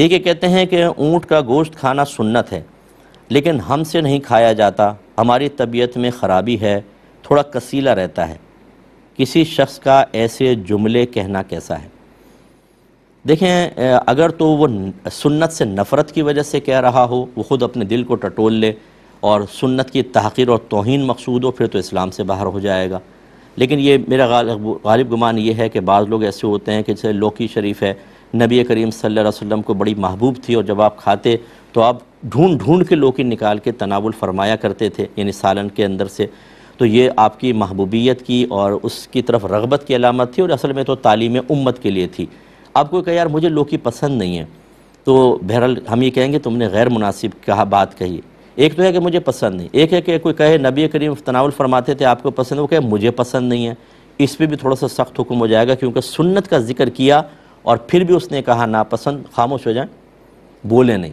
एक ये कहते हैं कि ऊँट का गोश्त खाना सुन्नत है लेकिन हमसे नहीं खाया जाता हमारी तबीयत में ख़राबी है थोड़ा कसीला रहता है किसी शख्स का ऐसे जुमले कहना कैसा है देखें अगर तो वो सुन्नत से नफ़रत की वजह से कह रहा हो वो ख़ुद अपने दिल को टटोल ले और सुन्नत की तहकीर और तोहन मकसूद हो फिर तो इस्लाम से बाहर हो जाएगा लेकिन ये मेरा गालिब गुमान ये है कि बाज़ लोग ऐसे होते हैं कि जैसे लोकी शरीफ है नबी करीम सल्लल्लाहु अलैहि वसल्लम को बड़ी महबूब थी और जब आप खाते तो आप ढूंढ ढूंढ के लोकी निकाल के तनावुल फरमाया करते थे यानी सालन के अंदर से तो ये आपकी महबूबियत की और उसकी तरफ रगबत की अलामत थी और असल में तो तालीम उम्मत के लिए थी आप कोई कहा यार मुझे लोकी पसंद नहीं है तो बहरहाल हम ये कहेंगे तुमने गैर मुनासिब कहा बात कही एक तो है कि मुझे पसंद नहीं एक है कि कोई कहे नबी करीम तनावल फरमाते थे आपको पसंद वो कहे मुझे पसंद नहीं है इस पर भी थोड़ा सा सख्त हुक्म हो जाएगा क्योंकि सुन्नत का जिक्र किया और फिर भी उसने कहा नापसंद खामोश हो जाए बोले नहीं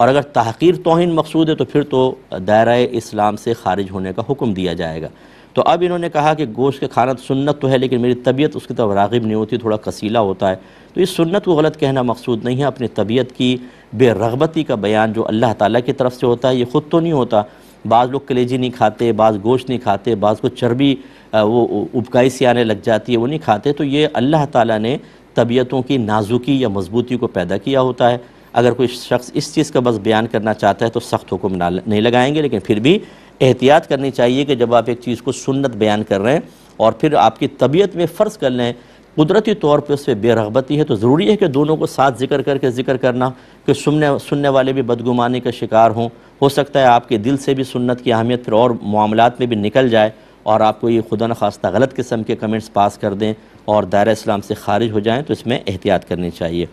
और अगर तहकीर तोहन मकसूद है तो फिर तो दायरा इस्लाम से खारिज होने का हुक्म दिया जाएगा तो अब इन्होंने कहा कि गोश्त के खाना तो सुन्नत तो है लेकिन मेरी तबीयत उसकी तरफ रागिब नहीं होती थोड़ा कसीला होता है तो इस सुन्नत को गलत कहना मकसूद नहीं है अपनी तबीयत की बेरगबती का बयान जो अल्लाह ताला की तरफ से होता है ये ख़ुद तो नहीं होता बाज़ लोग कलेजी नहीं खाते बाज़ गोश्त नहीं खाते बाज़ को चर्बी वो उबकाई सी आने लग जाती है वो नहीं खाते तो ये अल्लाह ताला ने तबीयतों की नाजुकी या मजबूती को पैदा किया होता है अगर कोई शख्स इस चीज़ का बस बयान करना चाहता है तो सख्त हुक्म नहीं लगाएंगे लेकिन फिर भी एहतियात करनी चाहिए कि जब आप एक चीज़ को सुन्नत बयान कर रहे हैं और फिर आपकी तबीयत में फ़र्ज़ कर लें कुदरती तौर पर उस पर बेरगबती है तो ज़रूरी है कि दोनों को साथ जिक्र करके जिक्र करना कि सुनने सुनने वाले भी बदगुमानी का शिकार हों हो सकता है आपके दिल से भी सुन्नत की अहमियत फिर और मामलों में भी निकल जाए और आपको ये खुदा न खास्ता गलत किस्म के कमेंट्स पास कर दें और दायरा इस्लाम से खारिज हो जाएँ तो इसमें एहतियात करनी चाहिए